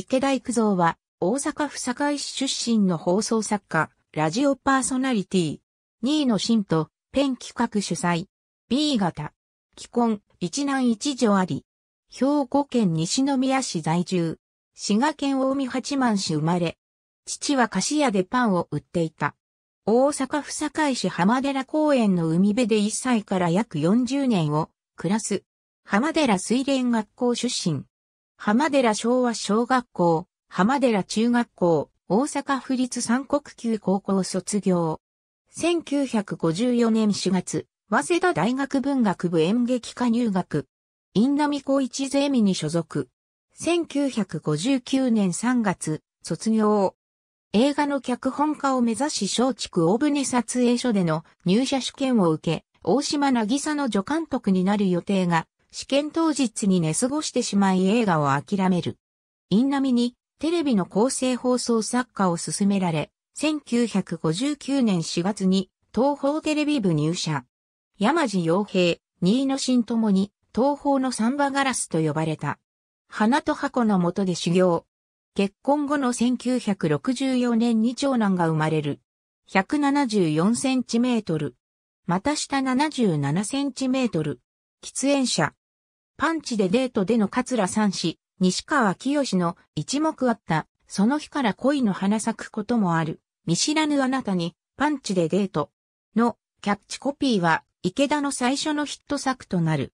池田育造は、大阪府堺市出身の放送作家、ラジオパーソナリティ、2位の新と、ペン企画主催、B 型、既婚、一男一女あり、兵庫県西宮市在住、滋賀県近江八幡市生まれ、父は菓子屋でパンを売っていた。大阪府堺市浜寺公園の海辺で1歳から約40年を暮らす。浜寺水蓮学校出身。浜寺昭和小学校、浜寺中学校、大阪府立三国級高校卒業。1954年4月、早稲田大学文学部演劇科入学。ナミコ一ゼミに所属。1959年3月、卒業。映画の脚本家を目指し松竹大船撮影所での入社試験を受け、大島渚の助監督になる予定が試験当日に寝過ごしてしまい映画を諦める。インナミにテレビの構成放送作家を勧められ、1959年4月に東方テレビ部入社。山地洋平、新野新ともに東方のサンバガラスと呼ばれた。花と箱の下で修行。結婚後の1964年に長男が生まれる。174センチメートル。また下77センチメートル。喫煙者。パンチでデートでの桂三氏、西川清の一目あった、その日から恋の花咲くこともある、見知らぬあなたに、パンチでデート。の、キャッチコピーは、池田の最初のヒット作となる。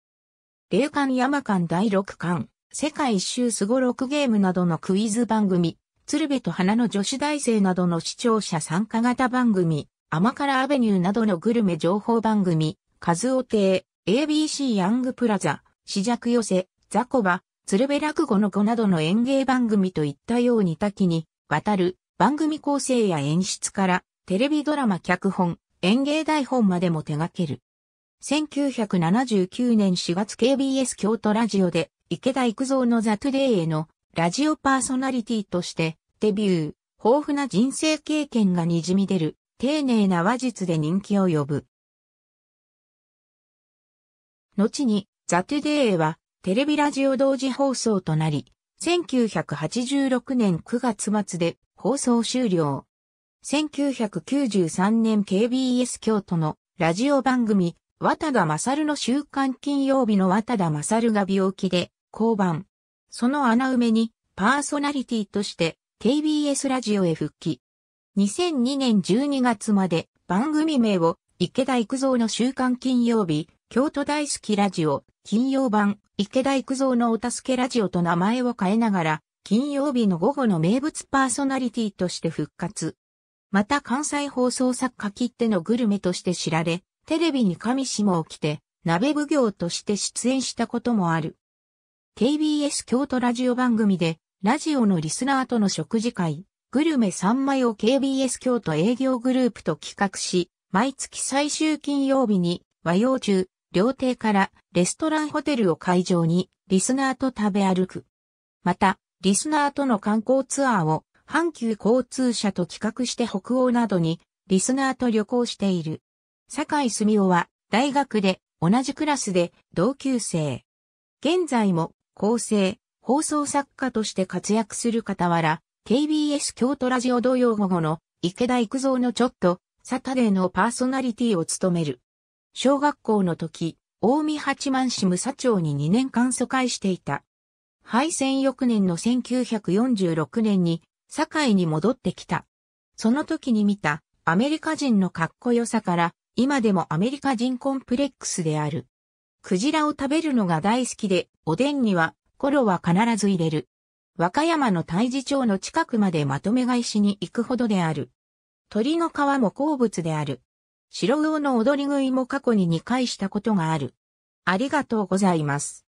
霊感山間第6巻、世界一周すごくゲームなどのクイズ番組、鶴瓶と花の女子大生などの視聴者参加型番組、甘辛アベニューなどのグルメ情報番組、カズオ亭、ABC ヤングプラザ、試着寄せ、ザコバ、鶴瓶落語の子などの演芸番組といったように多岐にわたる番組構成や演出からテレビドラマ脚本、演芸台本までも手掛ける。1979年4月 KBS 京都ラジオで池田育三のザトゥデイへのラジオパーソナリティとしてデビュー、豊富な人生経験がにじみ出る丁寧な話術で人気を呼ぶ。後にザ・トゥデイはテレビラジオ同時放送となり、1986年9月末で放送終了。1993年 KBS 京都のラジオ番組、渡田勝の週刊金曜日の渡田勝が病気で降板。その穴埋めにパーソナリティとして KBS ラジオへ復帰。2002年12月まで番組名を池田育造の週刊金曜日京都大好きラジオ、金曜版、池田育造のお助けラジオと名前を変えながら、金曜日の午後の名物パーソナリティとして復活。また関西放送作家切手のグルメとして知られ、テレビに上下を着て、鍋奉行として出演したこともある。KBS 京都ラジオ番組で、ラジオのリスナーとの食事会、グルメ3枚を KBS 京都営業グループと企画し、毎月最終金曜日に和洋中、料亭からレストランホテルを会場にリスナーと食べ歩く。また、リスナーとの観光ツアーを阪急交通社と企画して北欧などにリスナーと旅行している。坂井澄夫は大学で同じクラスで同級生。現在も構成、放送作家として活躍する傍ら、KBS 京都ラジオ土曜午後の池田育造のちょっとサタデーのパーソナリティを務める。小学校の時、大見八幡市武佐町に2年間疎開していた。敗戦翌年の1946年に、堺に戻ってきた。その時に見た、アメリカ人のかっこよさから、今でもアメリカ人コンプレックスである。クジラを食べるのが大好きで、おでんには、コロは必ず入れる。和歌山の大事町の近くまでまとめ買いしに行くほどである。鳥の皮も好物である。白魚の踊り食いも過去に2回したことがある。ありがとうございます。